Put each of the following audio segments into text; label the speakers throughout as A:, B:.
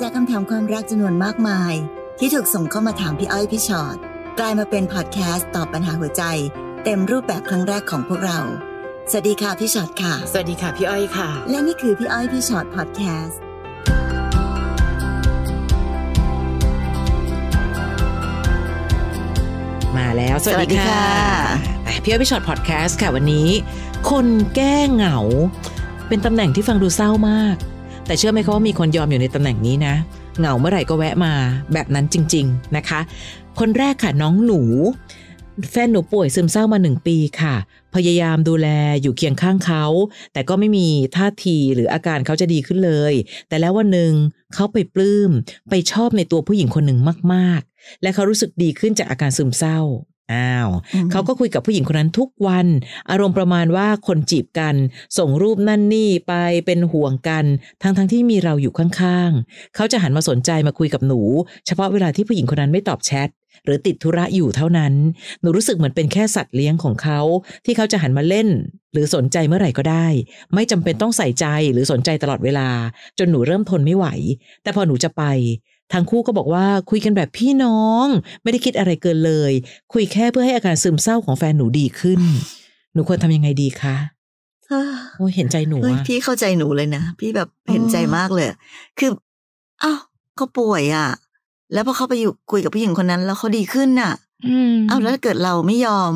A: จากคำถามความรักจำนวนมากมาย ที่ถูกส่งเข้ามาถามพี่อ้อยพี่ชอ็อตกลายมาเป็นพอดแคสต์ตอบปัญหาหัวใจ เต็มรูปแบบครั้งแรกของพวกเรา สวัสดีค่ะพี่ชอ็อตค่ะสวัสดีค่ะพี่อ้อยค่ะ และนี่คือพี่อ้อยพี่ชอ็อตพอดแคสต์
B: มาแล้วสวัสดีค่ะพี่อ้อยพี่ชอ็อตพอดแคสต์ค่ะวันนี้ คนแก้เหงา เป็นตำแหน่งที่ฟังดูเศร้ามากแต่เชื่อไหมเขาว่ามีคนยอมอยู่ในตำแหน่งนี้นะ เหงาเมื่อไหร่ก็แวะมาแบบนั้นจริงๆนะคะ คนแรกค่ะน้องหนู แฟนหนูป่วยซึมเศร้ามาหนึ่งปีค่ะ พยายามดูแลอยู่เคียงข้างเขา แต่ก็ไม่มีท่าทีหรืออาการเขาจะดีขึ้นเลย แต่แล้ววันหนึ่งเขาไปปลืม้มไปชอบในตัวผู้หญิงคนหนึ่งมากๆ และเขารู้สึกดีขึ้นจากอาการซึมเศร้าอ้าวเขาก็คุยกับผู้หญิงคนนั้นทุกวัน อารมณ์ประมาณว่าคนจีบกัน ส่งรูปนั่นนี่ไป เป็นห่วงกันทั้ง้งที่มีเราอยู่ข้างๆเขาจะหันมาสนใจมาคุยกับหนู เฉพาะเวลาที่ผู้หญิงคนนั้นไม่ตอบแชท หรือติดธุระอยู่เท่านั้น หนูรู้สึกเหมือนเป็นแค่สัตว์เลี้ยงของเขา ที่เขาจะหันมาเล่น หรือสนใจเมื่อไหร่ก็ได้ ไม่จำเป็นต้องใส่ใจ หรือสนใจตลอดเวลา จนหนูเริ่มทนไม่ไหว แต่พอหนูจะไปทั้งคู่ก็บอกว่าคุยกันแบบพี่น้อง ไม่ได้คิดอะไรเกินเลย คุยแค่เพื่อให้อาการซึมเศร้าของแฟนหนูดีขึ้น หนูควรทำยังไงดีคะโอ้เห็นใจหนูพี่
A: เข้าใจหนูเลยนะพี่แบบเห็นใจมากเลย คืออ้าวเขาป่วยอ่ะ แล้วพอเขาไปอยู่คุยกับผู้หญิงคนนั้นแล้วเขาดีขึ้นน่ะอ้าวแล้วเกิดเราไม่ยอม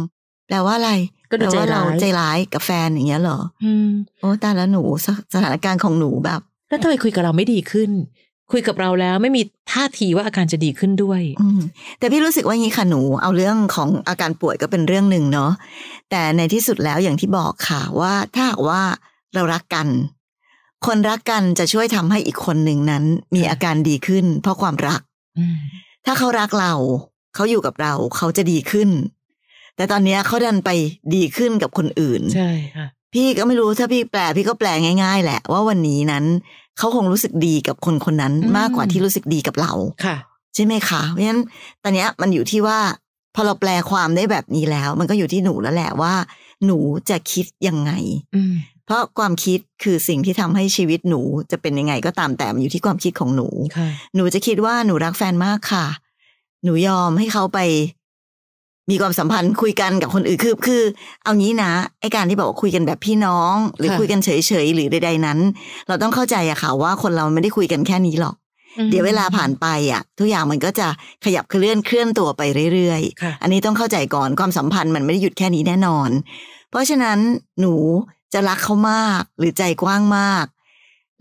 A: แปลว่าอะไรก็ดูใจร้ายใจร้ายกับแฟนอย่างเงี้ยเหรอ อืม โอ้ตาแล้วหนูสถานการณ์ของหนูแบบ แล้วทำไมคุยกับเราไม่ดีขึ้
B: นคุยกับเราแล้วไม่มีท่าทีว่าอาการจะดีขึ้นด้วยแต่พี่รู้สึกว่างี้ค่
A: ะหนูเอาเรื่องของอาการป่วยก็เป็นเรื่องหนึ่งเนาะแต่ในที่สุดแล้วอย่างที่บอกค่ะ ว่าถ้าว่าเรารักกัน คนรักกันจะช่วยทำให้อีกคนหนึ่งนั้น มีอาการดีขึ้น เพราะความรักถ้าเขารักเรา เขาอยู่กับเรา เขาจะดีขึ้น แต่ตอนนี้เขาดันไปดีขึ้นกับคนอื่น ใช่ค่ะพี่ก็ไม่รู้ถ้าพี่แปล พี่ก็แปลง่าย ๆ แหละว่าวันนี้นั้นเขาคงรู้สึกดีกับคนคนนั้นมากกว่าที่รู้สึกดีกับเราค่ะ ใช่ไหมคะเพราะฉะนั้นตอนนี้มันอยู่ที่ว่า พอเราแปลความได้แบบนี้แล้ว มันก็อยู่ที่หนูแล้วแหละว่า หนูจะคิดยังไงเพราะความคิดคือสิ่งที่ทำให้ชีวิตหนูจะเป็นยังไง ก็ตามแต่มันอยู่ที่ความคิดของหนูหนูจะคิดว่าหนูรักแฟนมากค่ะ หนูยอมให้เขาไปมีความสัมพันธ์คุยกันกับคนอื่นคือคือ เอางี้นะไอการที่บอกว่าคุยกันแบบพี่น้อง หรือคุยกันเฉยๆหรือใดๆนั้นเราต้องเข้าใจอะค่ะว่าคนเราไม่ได้คุยกันแค่นี้หรอก เดี๋ยวเวลาผ่านไปอ่ะทุกอย่างมันก็จะขยับเคลื่อนเคลื่อนตัวไปเรื่อยๆอันนี้ต้องเข้าใจก่อนความสัมพันธ์มันไม่ได้หยุดแค่นี้แน่นอน เพราะฉะนั้นหนูจะรักเขามากหรือใจกว้างมาก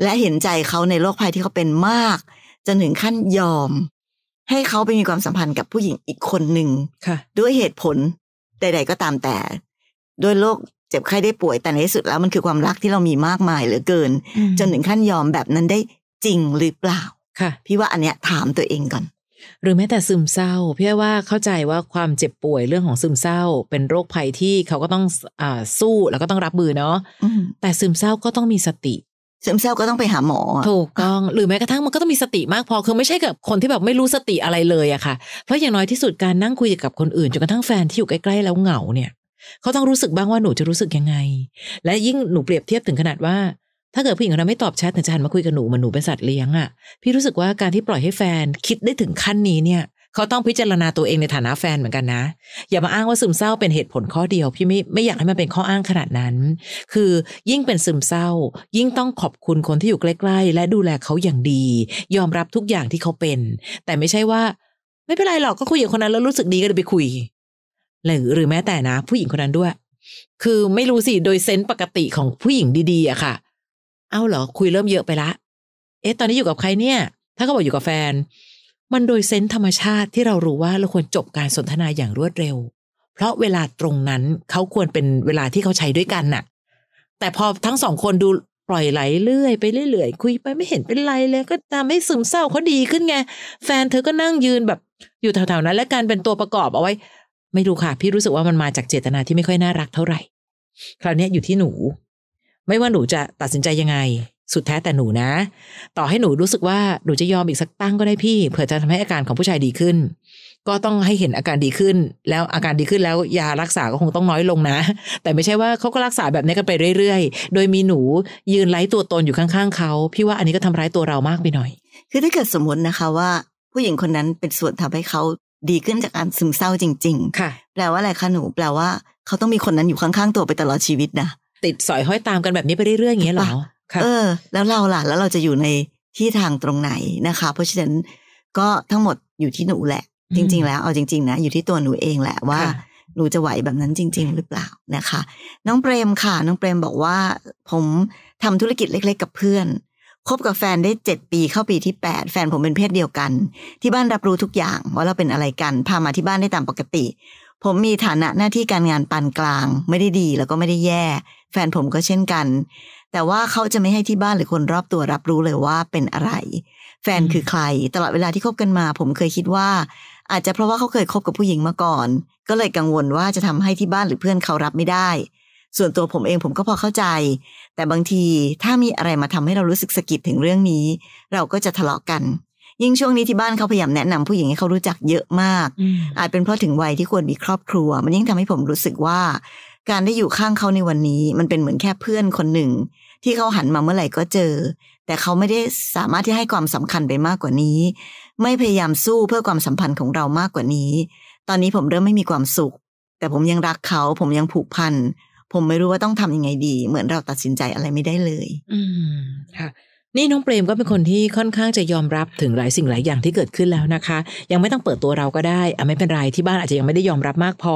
A: และเห็นใจเขาในโลกภัยที่เขาเป็นมากจนถึงขั้นยอมให้เขาไปมีความสัมพันธ์กับผู้หญิงอีกคนหนึ่งด้วยเหตุผลใดๆก็ตามแต่ ด้วยโรคเจ็บไข้ได้ป่วยแต่ในที่สุดแล้วมันคือความรักที่เรามีมากมายเหลือเกิน จนถึงขั้นยอมแบบนั้นได้จริงหร
B: ือเปล่าค่ะ พี่ว่าอันเนี้ยถามตัวเองก่อนหรือแม้แต่ซึมเศร้าพี่ว่าเข้าใจว่าความเจ็บป่วยเรื่องของซึมเศร้า เป็นโรคภัยที่เขาก็ต้องอสู้แล้วก็ต้องรับมือเนาะแต่ซึมเศร้าก็ต้องมีสติซึมเศร้าก็ต้องไปหาหมอถูกต้อง หรือแม้กระทั่งมันก็ต้องมีสติมากพอ คือไม่ใช่กับคนที่แบบไม่รู้สติอะไรเลยอะค่ะ เพราะอย่างน้อยที่สุดการนั่งคุยกับคนอื่น จนกระทั่งแฟนที่อยู่ใกล้ๆแล้วเหงาเนี่ย เขาต้องรู้สึกบ้างว่าหนูจะรู้สึกยังไง และยิ่งหนูเปรียบเทียบถึงขนาดว่า ถ้าเกิดผู้หญิงคนนั้นไม่ตอบแชท ถึงจะหันมาคุยกับหนูมันหนูเป็นสัตว์เลี้ยงอะพี่รู้สึกว่าการที่ปล่อยให้แฟนคิดได้ถึงขั้นนี้เนี่ยเขาต้องพิจารณาตัวเองในฐานะแฟนเหมือนกันนะ อย่ามาอ้างว่าซึมเศร้าเป็นเหตุผลข้อเดียวพี่ไม่ไม่อยากให้มันเป็นข้ออ้างขนาดนั้น คือยิ่งเป็นซึมเศร้า ยิ่งต้องขอบคุณคนที่อยู่ใกล้ๆและดูแลเขาอย่างดี ยอมรับทุกอย่างที่เขาเป็น แต่ไม่ใช่ว่า ไม่เป็นไรหรอกก็คุยกับคนนั้นแล้วรู้สึกดีก็เลยไปคุยหรือหรือแม้แต่นะผู้หญิงคนนั้นด้วย คือไม่รู้สิโดยเซนต์ปกติของผู้หญิงดีๆอะค่ะ เอ้าเหรอคุยเริ่มเยอะไปละ เอ๊ะ ตอนนี้อยู่กับใครเนี่ย ถ้าเขาบอกอยู่กับแฟนมันโดยเซนต์ธรรมชาติที่เรารู้ว่าเราควรจบการสนทนาอย่างรวดเร็ว เพราะเวลาตรงนั้นเขาควรเป็นเวลาที่เขาใช้ด้วยกันน่ะแต่พอทั้งสองคนดูปล่อยไหลเรื่อยไปเรื่อยๆคุยไปไม่เห็นเป็นไรเลยก็ทำให้ซึมเศร้าเขาดีขึ้นไงแฟนเธอก็นั่งยืนแบบอยู่แถวๆนั้น และการเป็นตัวประกอบเอาไว้ไม่รู้ค่ะพี่รู้สึกว่ามันมาจากเจตนาที่ไม่ค่อยน่ารักเท่าไหร่ คราวนี้อยู่ที่หนู ไม่ว่าหนูจะตัดสินใจยังไงสุดแท้แต่หนูนะ ต่อให้หนูรู้สึกว่า หนูจะยอมอีกสักตั้งก็ได้พี่เผื่อจะทำให้อาการของผู้ชายดีขึ้น ก็ต้องให้เห็นอาการดีขึ้น แล้วอาการดีขึ้นแล้วยารักษา ก็คงต้องน้อยลงนะ แต่ไม่ใช่ว่าเขาก็รักษาแบบนี้กันไปเรื่อยๆ โดยมีหนูยืนไล้ตัวตนอยู่ข้างๆเขาพี่ว่าอันนี้ก็ทำร้ายตัวเรามากไปหน่อย คือถ้าเกิดสมมตินะคะว่า ผู้หญิงคนนั้นเป็นส่วนทำให้เขาดีขึ้นจากการซึมเ
A: ศร้าจริงๆค่ะแปลว่าอะไรคะหนูแปลว่าเขาต้องมีคนนั้นอยู่ข้างๆตัวไปตลอดชีวิตนะ
B: ติดสอยห้อยตามกันแบบนี้ไปเรื่อยๆอย่างเงี้ยหรอ
A: เออแล้วเราล่ะแล้วเราจะอยู่ในที่ทางตรงไหนนะคะ เพราะฉะนั้นก็ทั้งหมดอยู่ที่หนูแหละ จริง ๆ แล้วเอาจริงๆนะอยู่ที่ตัวหนูเองแหละว่าหนูจะไหวแบบนั้นจริง ๆ หรือเปล่านะคะ น้องเปรมค่ะน้องเปรมบอกว่าผมทำธุรกิจเล็ก ๆกับเพื่อนคบกับแฟนได้เจ็ดปี เข้าปีที่แปดแฟนผมเป็นเพศเดียวกัน ที่บ้านรับรู้ทุกอย่าง ว่าเราเป็นอะไรกันพามาที่บ้านได้ตามปกติ ผมมีฐานะหน้าที่การงานปานกลาง ไม่ได้ดีแล้วก็ไม่ได้แย่ แฟนผมก็เช่นกันแต่ว่าเขาจะไม่ให้ที่บ้านหรือคนรอบตัวรับรู้เลยว่าเป็นอะไร แฟนคือใคร ตลอดเวลาที่คบกันมาผมเคยคิดว่า อาจจะเพราะว่าเขาเคยคบกับผู้หญิงมาก่อน ก็เลยกังวลว่าจะทำให้ที่บ้านหรือเพื่อนเขารับไม่ได้ ส่วนตัวผมเองผมก็พอเข้าใจ แต่บางทีถ้ามีอะไรมาทำให้เรารู้สึกสะกิดถึงเรื่องนี้ เราก็จะทะเลาะกกัน ยิ่งช่วงนี้ที่บ้านเขาพยายามแนะนำผู้หญิงให้เขารู้จักเยอะมาก อาจเป็นเพราะถึงวัยที่ควรมีครอบครัว มันยิ่งทำให้ผมรู้สึกว่าการได้อยู่ข้างเขาในวันนี้ มันเป็นเหมือนแค่เพื่อนคนหนึ่ง ที่เขาหันมาเมื่อไหร่ก็เจอ แต่เขาไม่ได้สามารถที่ให้ความสำคัญไปมากกว่านี้ ไม่พยายามสู้เพื่อความสัมพันธ์ของเรามากกว่านี้ ตอนนี้ผมเริ่มไม่มีความสุข แต่ผมยังรักเขา ผมยังผูกพันผมไม่รู้ว่าต้องทํำยังไง
B: ดี เหมือนเราตัดสินใจอะไรไม่ได้เลย อืมค่ะนี่น้องเปรมก็เป็นคนที่ค่อนข้างจะยอมรับถึงหลายสิ่งหลายอย่างที่เกิดขึ้นแล้วนะคะ ยังไม่ต้องเปิดตัวเราก็ได้อ่าไม่เป็นไรที่บ้านอาจจะยังไม่ได้ยอมรับมากพอ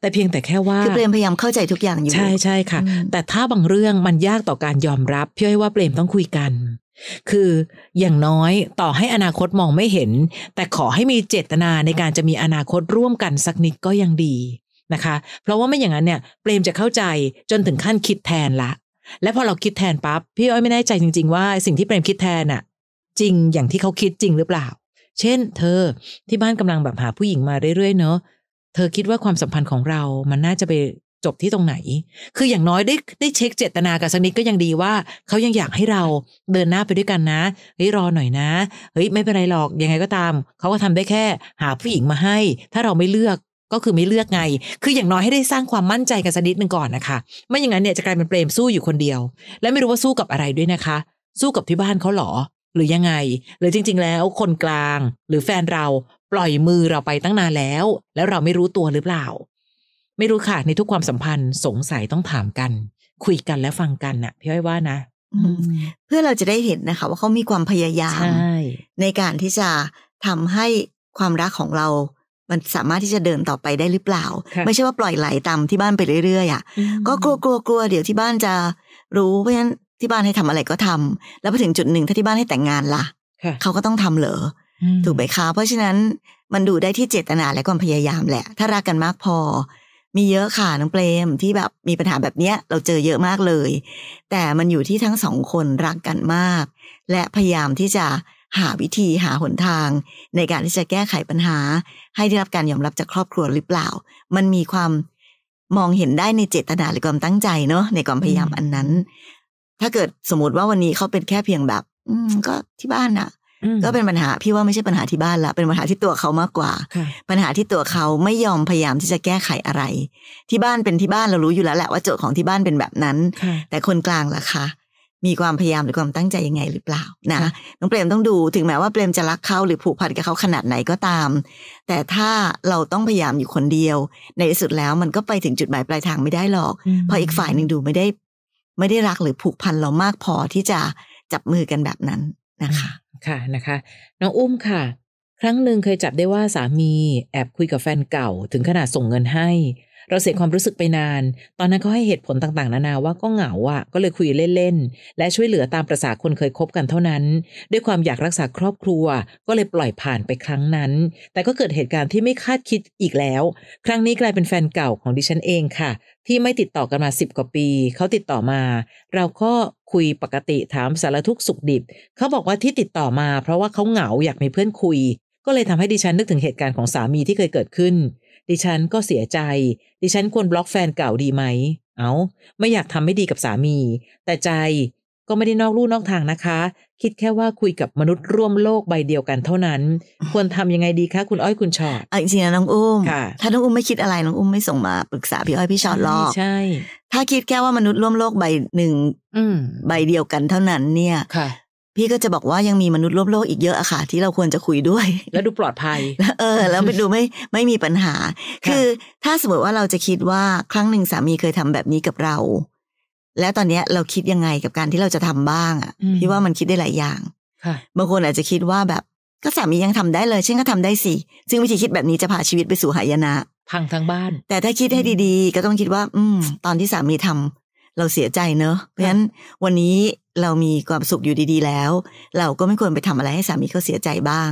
B: แต่เพียงแต่แค่ว่าคือเปรมพยายามเข้าใจทุกอย่างอยู่ใช่ใช่ค่ะแต่ถ้าบางเรื่องมันยากต่อการยอมรับพี่อ้ห้ว่าเปรมต้องคุยกัน คือ อย่างน้อยต่อให้อนาคตมองไม่เห็น แต่ขอให้มีเจตนาในการจะมีอนาคตร่วมกัน สักนิดก็ยังดีนะคะ เพราะว่าไม่อย่างนั้นเนี่ยเปรมจะเข้าใจจนถึงขั้นคิดแทนละและพอเราคิดแทนปับ๊บพี่อ้อยไม่แน่ใจจริง ๆว่าสิ่งที่เปรมคิดแทนอะจริงอย่างที่เขาคิดจริงหรือเปล่า เช่น เธอที่บ้านกำลังแบบหาผู้หญิงมาเรื่อยๆเนอะเธอคิดว่าความสัมพันธ์ของเรามันน่าจะไปจบที่ตรงไหน คืออย่างน้อยได้ได้เช็คเจตนากับสักนิดก็ยังดีว่า เขายังอยากให้เราเดินหน้าไปด้วยกันนะเฮ้ยรอหน่อยนะเฮ้ยไม่เป็นไรหรอกยังไงก็ตาม เขาก็ทำได้แค่หาผู้หญิงมาให้ ถ้าเราไม่เลือกก็คือไม่เลือกไง คืออย่างน้อยให้ได้สร้างความมั่นใจกันสักนิดหนึ่งก่อนนะคะ ไม่อย่างนั้นเนี่ยจะกลายเป็นเปรมสู้อยู่คนเดียว และไม่รู้ว่าสู้กับอะไรด้วยนะคะ สู้กับที่บ้านเขาหรอ หรือยังไง หรือจริง ๆ แล้ว คนกลาง หรือแฟนเราปล่อยมือเราไปตั้งนานแล้ว แล้วเราไม่รู้ตัวหรือเปล่า ไม่รู้ค่ะ ในทุกความสัมพันธ์สงสัยต้องถามกัน คุยกันและฟังกันน่ะพี่อ้อยว่านะ
A: เพื่อเราจะได้เห็นนะคะ ว่าเขามีความพยายามในการที่จะทำให้ความรักของเรามันสามารถที่จะเดินต่อไปได้หรือเปล่า ไม่ใช่ว่าปล่อยไหลตามที่บ้านไปเรื่อยๆอ่ะก็กลัวกลัวกลัว เดี๋ยวที่บ้านจะรู้ เพราะฉะนั้นที่บ้านให้ทำอะไรก็ทำ แล้วพอถึงจุดหนึ่งถ้าที่บ้านให้แต่งงานละ่ะเขาก็ต้องทำเหรอถูกไหมคะเพราะฉะนั้นมันดูได้ที่เจตนาและความพยายามแหละ ถ้ารักกันมากพอ มีเยอะค่ะน้องเปรมที่แบบมีปัญหาแบบเนี้ย เราเจอเยอะมากเลย แต่มันอยู่ที่ทั้งสองคนรักกันมาก และพยายามที่จะหาวิธีหาหนทางในการที่จะแก้ไขปัญหา ให้ได้รับการยอมรับจากครอบครัวหรือเปล่า มันมีความมองเห็นได้ในเจตนาหรือความตั้งใจเนาะในความพยายามอันนั้น ถ้าเกิดสมมติว่าวันนี้เขาเป็นแค่เพียงแบบก็ที่บ้านอะ่ะ ก็เป็นปัญหาพี่ว่าไม่ใช่ปัญหาที่บ้านละเป็นปัญหาที่ตัวเขามากกว่า ปัญหาที่ตัวเขาไม่ยอมพยายามที่จะแก้ไขอะไร ที่บ้านเป็นที่บ้านเรารู้อยู่แล้วแหละว่าโจทย์ของที่บ้านเป็นแบบนั้นแต่คนกลางล่ะคะมีความพยายามหรือความตั้งใจยังไง หรือเปล่านะน้องเปรมต้องดูถึงแม้ว่าเปรมจะรักเขาหรือผูกพันกับเขาขนาดไหนก็ตาม แต่ถ้าเราต้องพยายามอยู่คนเดียว ในที่สุดแล้วมันก็ไปถึงจุดหมายปลายทางไม่ได้หรอกเพราะอีกฝ่ายหนึ่งดูไม่ได้
B: ไม่ได้รักหรือผูกพันเรามากพอที่จะจับมือกันแบบนั้นนะคะค่ะนะคะน้องอุ้มค่ะ ครั้งหนึ่งเคยจับได้ว่าสามีแอบคุยกับแฟนเก่าถึงขนาดส่งเงินให้เราเสียความรู้สึกไปนาน ตอนนั้นเขาให้เหตุผลต่างๆ นานาว่าก็เหงาอะก็เลยคุยเล่นๆ และช่วยเหลือตามประสาคนเคยคบกันเท่านั้น ด้วยความอยากรักษาครอบครัว ก็เลยปล่อยผ่านไปครั้งนั้น แต่ก็เกิดเหตุการณ์ที่ไม่คาดคิดอีกแล้ว ครั้งนี้กลายเป็นแฟนเก่าของดิฉันเองค่ะ ที่ไม่ติดต่อกันมาสิบกว่าปี เขาติดต่อมา เราก็คุยปกติถามสารทุกสุขดิบ เขาบอกว่าที่ติดต่อมาเพราะว่าเขาเหงาอยากมีเพื่อนคุย ก็เลยทำให้ดิฉันนึกถึงเหตุการณ์ของสามีที่เคยเกิดขึ้นดิฉันก็เสียใจ ดิฉันควรบล็อกแฟนเก่าดีไหม เอา้าไม่อยากทำไม่ดีกับสามี แต่ใจก็ไม่ได้นอกลู่นอกทางนะคะ คิดแค่ว่าคุยกับมนุษย์ร่วมโลกใบเดียวกันเท่านั้น ควรทำยังไงดีคะคุณอ้อย คุณชอดตจริงๆนะน้องอุ้ม
A: ถ้าน้องอุ้มไม่คิดอะไรน้องอุ้มไม่ส่งมาปรึกษาพี่อ้อยพี่ชอดตหรอกใช่ ถ้าคิดแค่ว่ามนุษย์ร่วมโลกใบหนึ่งใบเดียวกันเท่านั้น เนี่ยพี่ก็จะบอกว่ายังมีมนุษย์ร่วมโลกอีกเยอะอะค่ะที่เราควรจะคุยด้วย แล้วดูปลอดภัยเออแล้วไปดูไม่ไม่มีปัญหา คือถ้าสมมติว่าเราจะคิดว่าครั้งหนึ่งสามีเคยทำแบบนี้กับเรา แล้วตอนเนี้ยเราคิดยังไงกับการที่เราจะทำบ้างอะพี่ว่ามันคิดได้หลายอย่างบางคนอาจจะคิดว่าแบบ ก็สามียังทำได้เลยฉันก็ทำได้สิซึ่งวิธีคิดแบบนี้จะพาชีวิตไปสู่หายนะพังทั้งบ้าน แต่ถ้าคิดให้ดี ๆ ก็ต้องคิดว่า อืม ตอนที่สามีทำ เราเสียใจเนอะเพราะฉะนั้นวันนี้เรามีความสุขอยู่ดี ๆแล้ว เราก็ไม่ควรไปทำอะไรให้สามีเขาเสียใจบ้าง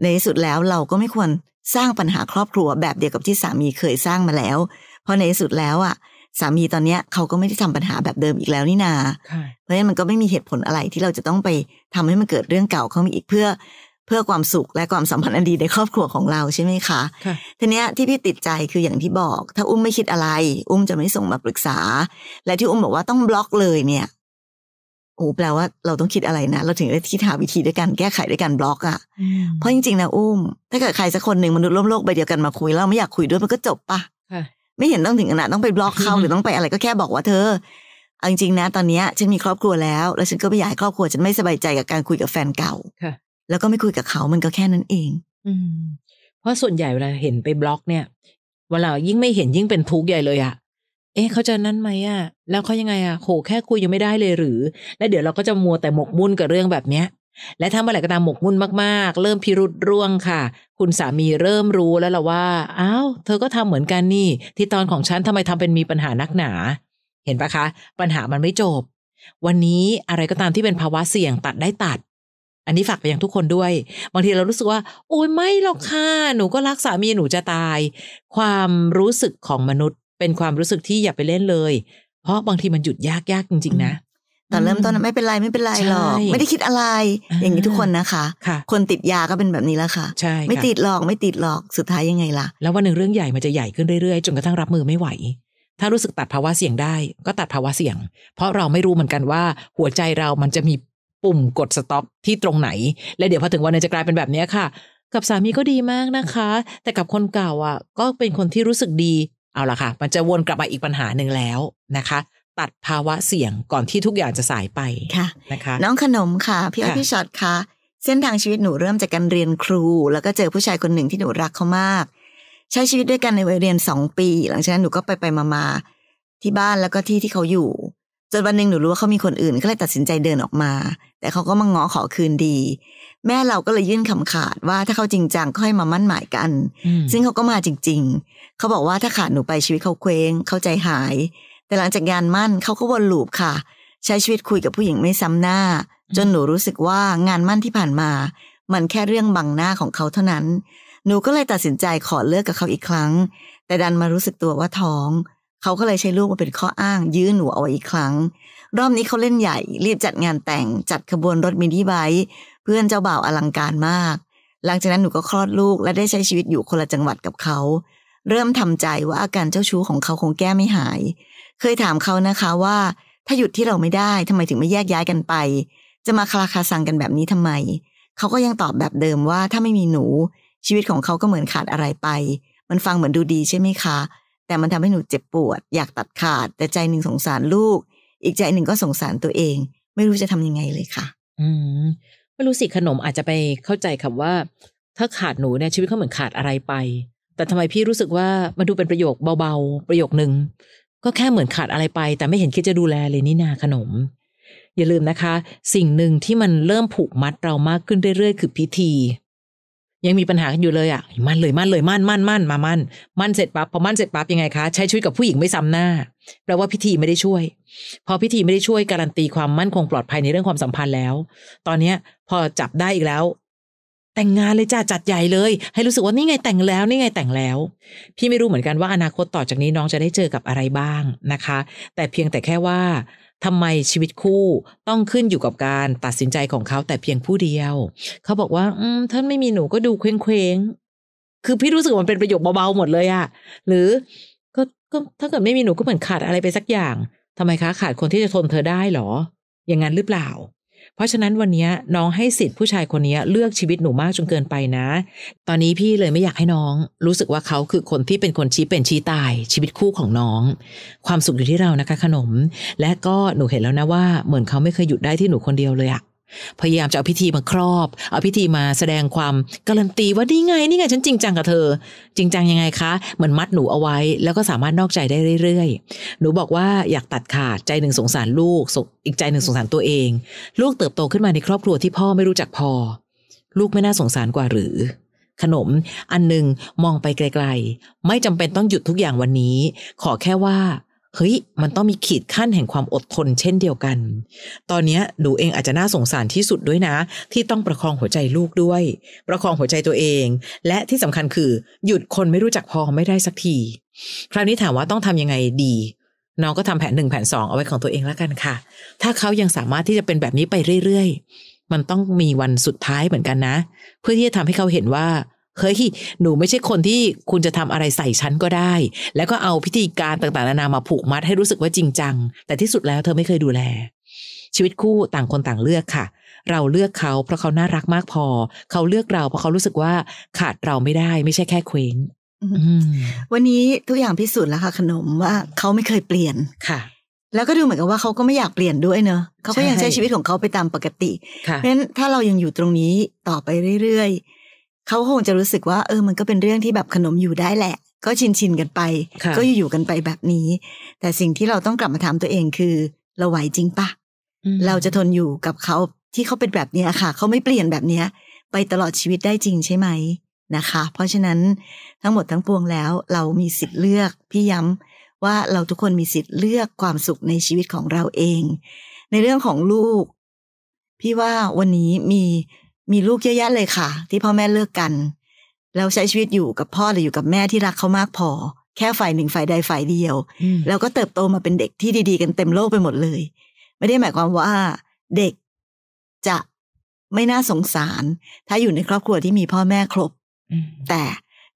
A: ในที่สุดแล้วเราก็ไม่ควรสร้างปัญหาครอบครัวแบบเดียวกับที่สามีเคยสร้างมาแล้ว เพราะในที่สุดแล้วอ่ะสามีตอนเนี้ยเขาก็ไม่ได้ทำปัญหาแบบเดิมอีกแล้วนี่นา เพราะฉะนั้นมันก็ไม่มีเหตุผลอะไรที่เราจะต้องไปทำให้มันเกิดเรื่องเก่าเข้ามาอีกเพื่อเพื่อความสุขและความสัมพันธ์อันดีในครอบครัวของเราใช่ไหมคะ ทีเนี้ยที่พี่ติดใจคืออย่างที่บอก ถ้าอุ้มไม่คิดอะไร อุ้มจะไม่ส่งมาปรึกษา และที่อุ้มบอกว่าต้องบล็อกเลยเนี่ยโอ้แปลว่าเราต้องคิดอะไรนะ เราถึงได้คิดหาวิธีด้วยกันแก้ไขด้วยกันบล็อกอะ่ะ เพราะจริงๆนะอุ้ม ถ้าเกิดใครสักคนหนึ่งมนุษย์ร่วมโลกไปเดียวกันมาคุย แล้วไม่อยากคุยด้วยมันก็จบปะไม่เห็นต้องถึงขนาดต้องไปบล็อกเขาหรือต้องไปอะไรก็แค่บอกว่าเธอเอาจริงๆนะตอนนี้ฉันมีครอบครัวแล้ว แล้ว ฉันก็ไม่อยากให้ครอบครัวฉันไม่สบายใจกับการคุยกับแฟนเก่าคแล้วก็ไม่คุยกับเขา มันก็แค่นั้นเอง
B: อืเพราะส่วนใหญ่เวลาเห็นไปบล็อกเนี่ยเวลายิ่งไม่เห็นยิ่งเป็นทุกข์ใหญ่เลยอะเอ๊ะเขาจะนั่นไหมอะแล้วเขายังไงอะโห แค่คุยยังไม่ได้เลยหรือ แล้วเดี๋ยวเราก็จะมัวแต่หมกมุ่นกับเรื่องแบบเนี้ย และถ้าเมื่อไหร่ก็ตามหมกมุ่นมากๆ เริ่มพิรุษร่วงค่ะ คุณสามีเริ่มรู้แล้วล่ะว่า อ้าว เธอก็ทำเหมือนกันนี่ ที่ตอนของฉันทำไมทำเป็นมีปัญหานักหนา เห็นปะคะ ปัญหามันไม่จบ วันนี้อะไรก็ตามที่เป็นภาวะเสี่ยงตัดได้ตัด อันนี้ฝากไปยังทุกคนด้วย บางทีเรารู้สึกว่า โอ้ยไม่หรอกค่ะ หนูก็รักสามีหนูจะตาย ความรู้สึกของมนุษย์เป็นความรู้สึกที่อย่าไปเล่นเลย เพราะบางทีมันหยุดยากยากจริงๆนะ ตอนเริ่มต้นไม่
A: เป็นไรไม่เป็นไรหรอก ไม่ได้คิดอะไร อย่างนี้ทุกคนนะคะคะคนติดยาก็เป็นแบบนี้แล้วค่ะ ใช่ ไม่ติดหรอก ไม่ติดหรอก สุดท้ายยังไงล่ะ แล้ววันหนึ่งเ
B: รื่องใหญ่ มันจะใหญ่ขึ้นเรื่อยๆ จนกระทั่งรับมือไม่ไหว ถ้ารู้สึกตัดภาวะเสี่ยงได้ก็ตัดภาวะเสี่ยง เพราะเราไม่รู้เหมือนกันว่าหัวใจเรามันจะมีปุ่มกดสต็อปที่ตรงไหน และเดี๋ยวพอถึงวันนึงจะกลายเป็นแบบนี้ค่ะ กับสามีก็ดีมากนะคะ แต่กับคนเก่าอ่ะก็เป็นคนที่รู้สึกดีเอาละค่ะ มันจะวนกลับมาอีกปัญหาหนึ่งแล้วนะคะ ตัดภาวะเสี่ยงก่อนที่ทุกอย่างจะสายไป ค่ะ นะคะ น้องข
A: นมค่ะ พี่อ้อยพี่ช็อตค่ะ เส้นทางชีวิตหนูเริ่มจากการเรียนครู แล้วก็เจอผู้ชายคนหนึ่งที่หนูรักเขามาก ใช้ชีวิตด้วยกันในวัยเรียนสองปี หลังจากนั้นหนูก็ไปไปมามาที่บ้านแล้วก็ที่ที่เขาอยู่จนวันหนึ่งหนูรู้ว่าเขามีคนอื่นก็เลยตัดสินใจเดินออกมา แต่เขาก็มาง้อขอคืนดี แม่เราก็เลยยื่นคำขาดว่าถ้าเขาจริงจังก็ให้มามั่นหมายกัน ซึ่งเขาก็มาจริงๆ เขาบอกว่าถ้าขาดหนูไปชีวิตเขาเคว้งเขาใจหาย แต่หลังจากงานมั่นเขาก็วนลูปค่ะ ใช้ชีวิตคุยกับผู้หญิงไม่ซ้ำหน้า จนหนูรู้สึกว่างานมั่นที่ผ่านมา มันแค่เรื่องบังหน้าของเขาเท่านั้น หนูก็เลยตัดสินใจขอเลิกกับเขาอีกครั้ง แต่ดันมารู้สึกตัวว่าท้องเขาก็เลยใช้ลูกมาเป็นข้ออ้างยื้อหนูเอาไว้อีกครั้ง รอบนี้เขาเล่นใหญ่รีบจัดงานแต่งจัดขบวนรถมินิบค์เพื่อนเจ้าบ่าวอลังการมาก หลังจากนั้นหนูก็คลอดลูกและได้ใช้ชีวิตอยู่คนละจังหวัดกับเขา เริ่มทำใจว่าอาการเจ้าชู้ของเขาคงแก้ไม่หาย เคยถามเขานะคะว่าถ้าหยุดที่เราไม่ได้ทำไมถึงไม่แยกย้ายกันไป จะมาคลาคาสังกันแบบนี้ทำไมเขาก็ยังตอบแบบเดิมว่าถ้าไม่มีหนู ชีวิตของเขาก็เหมือนขาดอะไรไป มันฟังเหมือนดูดีใช่ไหมคะแต่มันทำให้หนูเจ็บปวด อยากตัดขาด แต่ใจหนึ่งสงสารลูก อีกใจหนึ่งก็สงสารตัวเอง ไม่รู้จะทำยังไงเลยค่ะ
B: อืมไม่รู้สิขนมอาจจะไปเข้าใจคำว่า ถ้าขาดหนูเนี่ยชีวิตเขาเหมือนขาดอะไรไป แต่ทำไมพี่รู้สึกว่ามันดูเป็นประโยคเบาๆ ประโยคนึงก็แค่เหมือนขาดอะไรไป แต่ไม่เห็นคิดจะดูแลเลยนี่นาขนม อย่าลืมนะคะ สิ่งหนึ่งที่มันเริ่มผูกมัดเรามากขึ้นเรื่อยๆ คือพิธียังมีปัญหากันอยู่เลยอ่ะ มั่นเลยมั่นเลยมั่นมั่นมั่นมามั่นมั่นเสร็จปั๊บพอมั่นเสร็จปั๊บยังไงคะใช้ชีวิตกับผู้หญิงไม่ซ้ำหน้าแปลว่าพิธีไม่ได้ช่วย พอพิธีไม่ได้ช่วยการันตีความมั่นคงปลอดภัยในเรื่องความสัมพันธ์แล้ว ตอนเนี้ย พอจับได้อีกแล้ว แต่งงานเลยจ้าจัดใหญ่เลย ให้รู้สึกว่านี่ไงแต่งแล้ว นี่ไงแต่งแล้ว พี่ไม่รู้เหมือนกันว่าอนาคตต่อจากนี้น้องจะได้เจอกับอะไรบ้างนะคะ แต่เพียงแต่แค่ว่าทำไมชีวิตคู่ต้องขึ้นอยู่กับการตัดสินใจของเขาแต่เพียงผู้เดียว เขาบอกว่าอืมท่านไม่มีหนูก็ดูเคว้งเคว้งคือพี่รู้สึกมันเป็นประโยคเบาๆหมดเลยอะ หรือก็ก็ถ้าเกิดไม่มีหนูก็เหมือนขาดอะไรไปสักอย่างทำไมคะ ขาดคนที่จะทนเธอได้หรอ อย่างนั้นหรือเปล่าเพราะฉะนั้นวันนี้น้องให้สิทธิ์ผู้ชายคนนี้เลือกชีวิตหนูมากจนเกินไปนะ ตอนนี้พี่เลยไม่อยากให้น้องรู้สึกว่าเขาคือคนที่เป็นคนชี้เป็นชี้ตาย ชีวิตคู่ของน้อง ความสุขอยู่ที่เรานะคะขนม และก็หนูเห็นแล้วนะว่าเหมือนเขาไม่เคยหยุดได้ที่หนูคนเดียวเลยอะพยายามจะเอาพิธีมาครอบ เอาพิธีมาแสดงความการันตีว่านี่ไงนี่ไงฉันจริงจังกับเธอ จริงจังยังไงคะเหมือนมัดหนูเอาไว้แล้วก็สามารถนอกใจได้เรื่อยๆหนูบอกว่าอยากตัดขาดใจหนึ่งสงสารลูกอีกใจหนึ่งสงสารตัวเอง ลูกเติบโตขึ้นมาในครอบครัวที่พ่อไม่รู้จักพอ ลูกไม่น่าสงสารกว่าหรือ ขนมอันหนึ่งมองไปไกลๆไม่จำเป็นต้องหยุดทุกอย่างวันนี้ ขอแค่ว่าเฮ้ยมันต้องมีขีดขั้นแห่งความอดทนเช่นเดียวกัน ตอนนี้หนูเองอาจจะน่าสงสารที่สุดด้วยนะ ที่ต้องประคองหัวใจลูกด้วย ประคองหัวใจตัวเอง และที่สำคัญคือ หยุดคนไม่รู้จักพอไม่ได้สักที คราวนี้ถามว่าต้องทํำยังไงดี น้องก็ทำแผนหนึ่งแผนสองเอาไว้ของตัวเองแล้วกันค่ะ ถ้าเขายังสามารถที่จะเป็นแบบนี้ไปเรื่อยๆมันต้องมีวันสุดท้ายเหมือนกันนะ เพื่อที่จะทำให้เขาเห็นว่าเฮ้ยหนูไม่ใช่คนที่คุณจะทำอะไรใส่ฉันก็ได้ แล้วก็เอาพิธีการต่างๆ นานามาผูกมัดให้รู้สึกว่าจริงจัง แต่ที่สุดแล้วเธอไม่เคยดูแล ชีวิตคู่ต่างคนต่างเลือกค่ะ เราเลือกเขาเพราะเขาน่ารักมากพอ เขาเลือกเราเพราะเขารู้สึกว่าขาดเราไม่ได้ไม่ใช่แค่เคว้ง
A: วันนี้ทุกอย่างพิสูจน์แล้วค่ะขนมว่าเขาไม่เคยเปลี่ยนค่ะ แล้วก็ดูเหมือนกับว่าเขาก็ไม่อยากเปลี่ยนด้วยเนอะเขาก็ยังใช้ชีวิตของเขาไปตามปกติเพราะฉะนั้นถ้าเรายังอยู่ตรงนี้ต่อไปเรื่อยเขาคงจะรู้สึกว่าเออมันก็เป็นเรื่องที่แบบขนมอยู่ได้แหละ ก็ชินชินกันไป ก็อยู่กันไปแบบนี้ แต่สิ่งที่เราต้องกลับมาถามตัวเองคือ เราไหวจริงปะเราจะทนอยู่กับเขา ที่เขาเป็นแบบนี้ค่ะเขาไม่เปลี่ยนแบบนี้ไปตลอดชีวิตได้จริงใช่ไหมนะคะ เพราะฉะนั้นทั้งหมดทั้งปวงแล้ว เรามีสิทธิ์เลือกพี่ย้ำว่าเราทุกคนมีสิทธิ์เลือกความสุขในชีวิตของเราเอง ในเรื่องของลูก พี่ว่าวันนี้มีมีลูกเยอะแยะเลยค่ะ ที่พ่อแม่เลิกกันแล้วใช้ชีวิตอยู่กับพ่อ หรืออยู่กับแม่ที่รักเขามากพอแค่ฝ่ายหนึ่งฝ่ายใดฝ่ายเดียว แล้วก็เติบโตมาเป็นเด็กที่ดี ๆกันเต็มโลกไปหมดเลย ไม่ได้หมายความว่าเด็กจะไม่น่าสงสาร ถ้าอยู่ในครอบครัวที่มีพ่อแม่ครบ แต่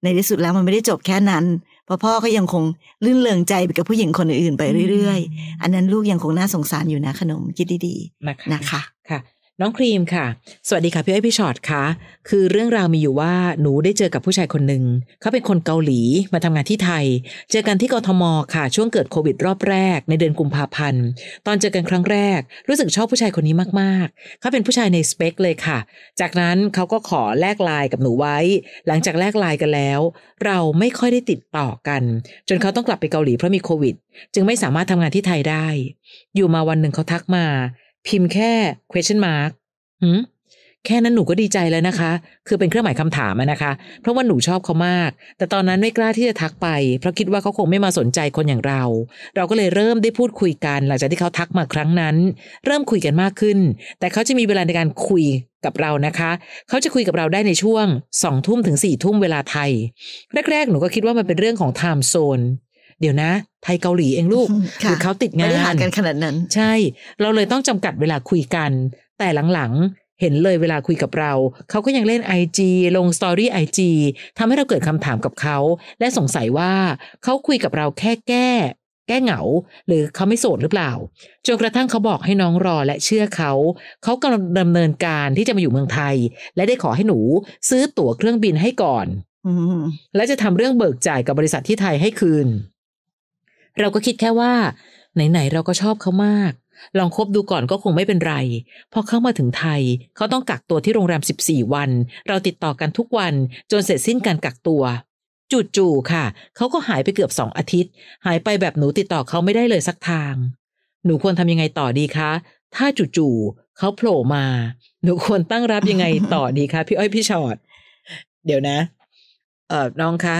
A: ในที่สุดแล้วมันไม่ได้จบแค่นั้น เพราะพ่อก็ยังคงลื่นเลงใจไปกับผู้หญิงคนอื่น ไปเรื่อยๆ อันนั้นลูกยังคงน่าสงสารอยู่
B: นะขนมคิดดีๆนะคะ ค่ะน้องครีมค่ะ สวัสดีค่ะพี่อ้อยพี่ชอ็อตค่ะ คือเรื่องราวมีอยู่ว่าหนูได้เจอกับผู้ชายคนหนึ่ง เขาเป็นคนเกาหลีมาทำงานที่ไทย เจอกันที่กทมค่ะ ช่วงเกิดโควิดรอบแรก ในเดือนกุมภาพันธ์ ตอนเจอกันครั้งแรกรู้สึกชอบผู้ชายคนนี้มากๆ เขาเป็นผู้ชายในสเปคเลยค่ะ จากนั้นเขาก็ขอแลกไลน์กับหนูไว้ หลังจากแลกไลน์กันแล้ว เราไม่ค่อยได้ติดต่อกัน จนเขาต้องกลับไปเกาหลีเพราะมีโควิด จึงไม่สามารถทำงานที่ไทยได้ อยู่มาวันหนึ่งเขาทักมาพิมพ์แค่ question mark หืมแค่นั้นหนูก็ดีใจแล้วนะคะ คือเป็นเครื่องหมายคำถามนะคะ เพราะว่าหนูชอบเขามาก แต่ตอนนั้นไม่กล้าที่จะทักไป เพราะคิดว่าเขาคงไม่มาสนใจคนอย่างเรา เราก็เลยเริ่มได้พูดคุยกัน หลังจากที่เขาทักมาครั้งนั้น เริ่มคุยกันมากขึ้น แต่เขาจะมีเวลาในการคุยกับเรานะคะ เขาจะคุยกับเราได้ในช่วงสองทุ่มถึงสี่ทุ่มเวลาไทย แรกๆหนูก็คิดว่ามันเป็นเรื่องของไทม์โซ e เดี๋ยวนะ ไทยเกาหลีเองลูกหรือเขาติดงานไม่ได้ห่างกันขนาดนั้น ใช่ เราเลยต้องจำกัดเวลาคุยกัน แต่หลังๆเห็นเลยเวลาคุยกับเราเขาก็ยังเล่นไอจีลงสตอรี่ไอจีทำให้เราเกิดคำถามกับเขาและสงสัยว่าเขาคุยกับเราแค่แก้ แก้เหงาหรือเขาไม่โสดหรือเปล่าจนกระทั่งเขาบอกให้น้องรอและเชื่อเขาเขากำลังดำเนินการที่จะมาอยู่เมืองไทย และได้ขอให้หนูซื้อตั๋วเครื่องบินให้ก่อนและจะทำเรื่องเบิกจ่ายกับบริษัทที่ไทยให้คืนเราก็คิดแค่ว่า ไหนๆเราก็ชอบเขามาก ลองคบดูก่อนก็คงไม่เป็นไร พอเข้ามาถึงไทย เขาต้องกักตัวที่โรงแรม 14 วัน เราติดต่อกันทุกวันจนเสร็จสิ้นการกักตัวจู่ๆค่ะ เขาก็หายไปเกือบสองอาทิตย์ หายไปแบบหนูติดต่อเขาไม่ได้เลยสักทาง หนูควรทำยังไงต่อดีคะถ้าจู่ๆเขาโผล่มา หนูควรตั้งรับยังไงต่อดีคะพี่อ้อยพี่ชอด เดี๋ยวนะ เออน้องคะ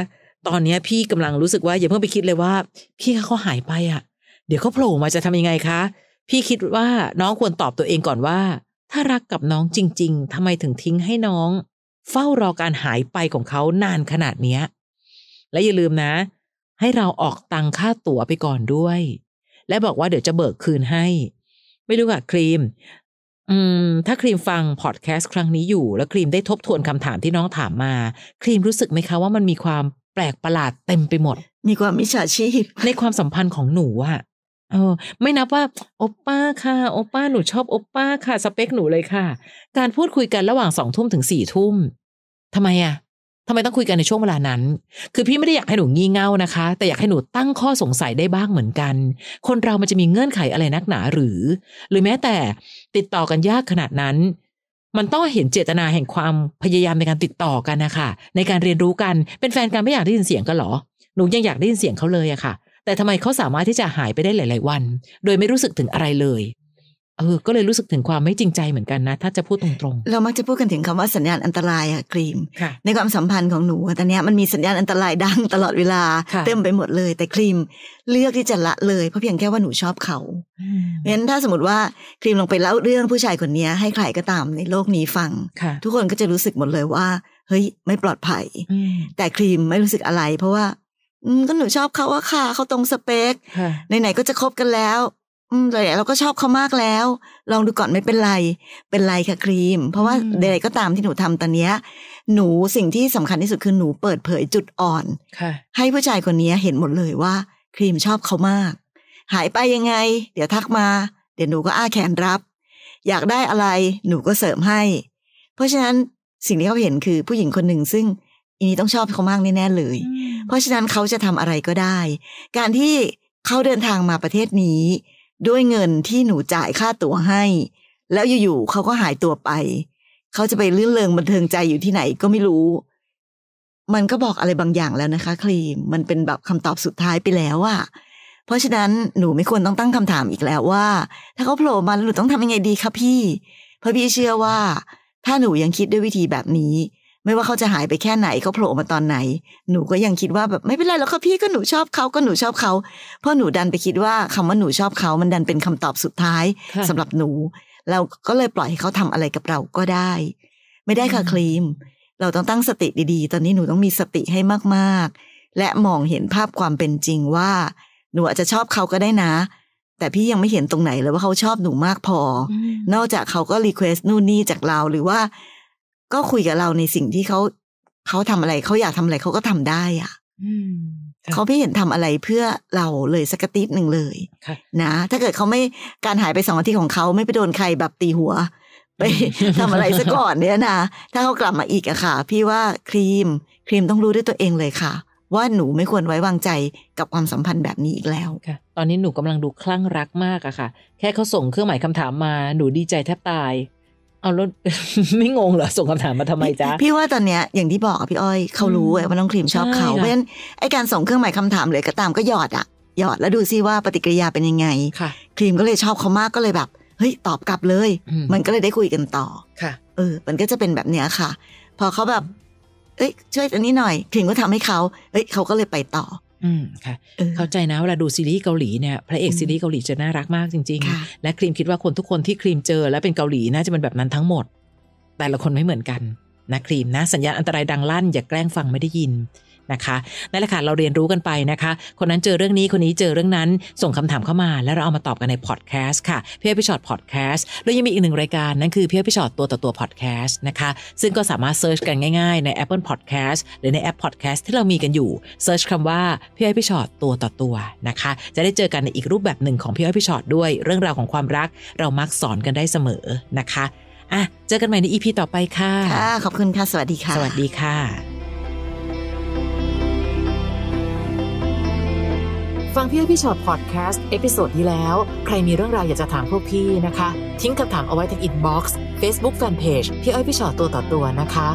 B: ตอนนี้พี่กำลังรู้สึกว่าอย่าเพิ่งไปคิดเลยว่า พี่เขาหายไปอะ่ะเดี๋ยว เขาโผล่มาจะทำยังไงคะ พี่คิดว่าน้องควรตอบตัวเองก่อนว่า ถ้ารักกับน้องจริงๆ ทำไมถึงทิ้งให้น้อง เฝ้ารอการหายไปของเขานานขนาดเนี้ย และอย่าลืมนะ ให้เราออกตังค่าตั๋วไปก่อนด้วย และบอกว่าเดี๋ยวจะเบิกคืนให้ ไม่รู้อะครีม อืม ถ้าครีมฟังพอดแคสต์ครั้งนี้อยู่ แล้วครีมได้ทบทวนคำถามที่น้องถามมา ครีมรู้สึกไหมคะว่า มันมีความแปลกประหลาดเต็มไปหมด มีความมิจฉาชีพในความสัมพันธ์ของหนูอะเออ ไม่นับว่าโอป้าค่ะ โอป้าหนูชอบโอปป้าค่ะ สเปคหนูเลยค่ะ การพูดคุยกันระหว่างสองทุ่มถึงสี่ทุ่มทำไมอะทำไมต้องคุยกันในช่วงเวลานั้น คือพี่ไม่ได้อยากให้หนูงี่เง่านะคะ แต่อยากให้หนูตั้งข้อสงสัยได้บ้างเหมือนกัน คนเรามันจะมีเงื่อนไขอะไรนักหนาหรือ หรือแม้แต่ติดต่อกันยากขนาดนั้นมันต้องเห็นเจตนาแห่งความพยายามในการติดต่อกันนะคะในการเรียนรู้กันเป็นแฟนกันไม่อยากได้ยินเสียงกันหรอหนูยังอยากได้ยินเสียงเขาเลยอะค่ะ แต่ทำไมเขาสามารถที่จะหายไปได้หลาย ๆวัน โดยไม่รู้สึกถึงอะไรเลยเออก็เลยรู้สึกถึงความไม่จริงใจเหมือนกันนะ ถ้าจะพูดตรงๆเรามักจะพูดกันถึงคำ
A: ว่าสัญญาณอันตรายอะครีม ในความสัมพันธ์ของหนูตอนนี้มันมีสัญญาณอันตรายดังตลอดเวลา เต็มไปหมดเลย แต่ครีมเลือกที่จะละเลยเพราะเพียงแค่ว่าหนูชอบเขาเพราะฉะนั้นถ้าสมมติว่าครีมลงไปเล่าเรื่องผู้ชายคนนี้ให้ใครก็ตามในโลกนี้ฟังทุกคนก็จะรู้สึกหมดเลยว่า เฮ้ยไม่ปลอดภัย แต่ครีมไม่รู้สึกอะไร เพราะว่า ก็หนูชอบเขาว่าค่ะเขาตรงสเปคไหนๆก็จะคบกันแล้วอืมแต่เราก็ชอบเขามากแล้ว ลองดูก่อนไม่เป็นไร เป็นไรค่ะครีม เพราะว่าใดๆก็ตามที่หนูทำตอนเนี้ยหนูสิ่งที่สำคัญที่สุดคือหนูเปิดเผยจุดอ่อน ให้ผู้ชายคนนี้เห็นหมดเลยว่า ครีมชอบเขามาก หายไปยังไง เดี๋ยวทักมา เดี๋ยวหนูก็อ้าแขนรับ อยากได้อะไรหนูก็เสริมให้ เพราะฉะนั้นสิ่งที่เขาเห็นคือผู้หญิงคนหนึ่งซึ่งอีนี้ต้องชอบเขามากแน่เลย เพราะฉะนั้นเขาจะทำอะไรก็ได้ การที่เขาเดินทางมาประเทศนี้ด้วยเงินที่หนูจ่ายค่าตั๋วให้ แล้วอยู่ๆเขาก็หายตัวไป เขาจะไปลื่นเลงบันเทิงใจอยู่ที่ไหนก็ไม่รู้ มันก็บอกอะไรบางอย่างแล้วนะคะครีม มันเป็นแบบคำตอบสุดท้ายไปแล้วอะเพราะฉะนั้นหนูไม่ควรต้องตั้งคำถามอีกแล้วว่า ถ้าเขาโผล่มาหนูต้องทำยังไงดีคะพี่ เพราะพี่เชื่อว่า ถ้าหนูยังคิดด้วยวิธีแบบนี้ไม่ว่าเขาจะหายไปแค่ไหนเขาโผล่มาตอนไหน หนูก็ยังคิดว่าแบบไม่เป็นไรแล้วค่ะพี่ก็หนูชอบเขาก็หนูชอบเขาเพราะหนูดันไปคิดว่าคำว่าหนูชอบเขา มันดันเป็นคำตอบสุดท้ายสำหรับหนู เราก็เลยปล่อยให้เขาทำอะไรกับเราก็ได้ ไม่ได้ค่ะครีม เราต้องตั้งสติดี ๆ ตอนนี้หนูต้องมีสติให้มากๆ และมองเห็นภาพความเป็นจริงว่า หนูอาจจะชอบเขาก็ได้นะ แต่พี่ยังไม่เห็นตรงไหนเลยว่าเขาชอบหนูมากพอ นอกจากเขาก็รีเควสต์นู่นนี่จากเราหรือว่าก็คุยกับเราในสิ่งที่เขาเขาทำอะไรเขาอยากทำอะไรเขาก็ทำได้อ่ะเขาไม่เห็นทำอะไรเพื่อเราเลยสักติดหนึ่งเลยนะ ถ้าเกิดเขาไม่การหายไปสองอาทิตย์ของเขาไม่ไปโดนใครแบบตีหัวไปทำอะไรซะก่อนเนี้ยนะถ้าเขากลับมาอีกอะค่ะ พี่ว่าครีมครีมต้องรู้ด้วยตัวเองเลยค่ะ ว่าหนูไม่ควรไว้วางใจกับคว
B: ามสัมพันธ์แบบนี้อีกแล้วค่ะตอนนี้หนูกำลังดูคลั่งรักมากอะค่ะ แค่เขาส่งเครื่องหมายคำถามมาหนูดีใจแทบตายเอาลดไม่งงเหรอส่งคำถามมาทำไมจ๊ะพี่ว่าตอนเนี้ยอย่างที่บอกพี่อ้อยเขารู้ว่าน้องครีมชอบเขาเพราะฉะนั้นไอการส่
A: งเครื่องหมายคาถามเลยก็ตามก็หยอดอะหยอดแล้วดูซิว่าปฏิกิริยาเป็นยังไงครีมก็เลยชอบเขามากก็เลยแบบเฮ้ยตอบกลับเลย มันก็เลยได้คุยกันต่อ ค่ะ เออ มันก็จะเป็นแบบเนี้ย
B: ค่ะ พอเขาแบบเอ้ยช่วยอันนี้หน่อยครีมก็ทำให้เขาเอ้ยเขาก็เลยไปต่ออืมค่ะเข้าใจนะเวลาดูซีรีส์เกาหลีเนี่ยพระเอกซีรีส์เกาหลีจะน่ารักมากจริงๆ และครีมคิดว่าคนทุกคนที่ครีมเจอและเป็นเกาหลีน่าจะเป็นแบบนั้นทั้งหมด แต่ละคนไม่เหมือนกันนะครีมนะสัญญาณอันตรายดังลั่นอย่าแกล้งฟังไม่ได้ยินนะคะนั่นแหละค่ะเราเรียนรู้กันไปนะคะ คนนั้นเจอเรื่องนี้คนนี้เจอเรื่องนั้นส่งคำถามเข้ามา แล้วเราเอามาตอบกันในพอดแคสต์ค่ะพี่อพี่ชอตพอดแคสต์แล้วยังมีอีกหนึ่งรายการนั่นคือพี่อพี่ชอตตัวต่อตัวพอดแคสต์นะคะ ซึ่งก็สามารถเซิร์ชกันง่ายๆใน Apple Podcast หรือในแอปพอดแคสต์ที่เรามีกันอยู่เซิร์ชคำว่าพี่อพี่ชอตตัวต่อตัวนะคะ จะได้เจอกันในอีกรูปแบบหนึ่งของพี่อพี่ชอตด้วยเรื่องราวของความรัก เรามักสอนกันได้เสมอนะคะอ่ะเจอกันใหม่ในอีพีต่อไปค่ะค่ะ ขอบคุณค่ะ สวัสดีค่ะสวัสดีค่ะฟังพี่อ้อยพี่ชอตพอดแคสต์เอพิโซดนี้แล้ว ใครมีเรื่องราวอยากจะถามพวกพี่นะคะ ทิ้งคำถามเอาไว้ทีงอินบ็อกซ์เฟซบุ๊กแฟนเพจพี่อ้อยพี่ชอตตัวต่อตัวนะคะ